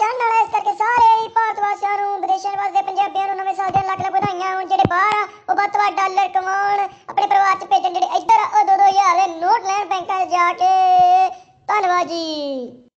ਚੜਨ ਵਾਲਾ ਇਸ ਕਰਕੇ ਸਾਰੇ ਹੀ ਭਾਰਤ ਵਾਸੀਆਂ ਨੂੰ ਵਿਦੇਸ਼ਾਂ ਵਾਸਤੇ ਪੰਜਾਬੀਆਂ ਨੂੰ ਨਵੇਂ ਸਾਲ ਦੀਆਂ ਲੱਖ ਲੱਖ ਵਧਾਈਆਂ ਹੋਣ ਜਿਹੜੇ ਬਾਹਰ ਆ ਉਹ ਵੱਧ ਡਾਲਰ ਕਮਾਉਣ ਆਪਣੇ ਪਰਿਵਾਰ 'ਚ ਭੇਜਣ ਜਿਹੜੇ ਇੱਧਰ ਉਹ 2000 ਦੇ ਨੋਟ ਲੈਣ ਬੈਂਕਾਂ 'ਚ ਜਾ ਕੇ ਧੰਨਵਾਦ ਜੀ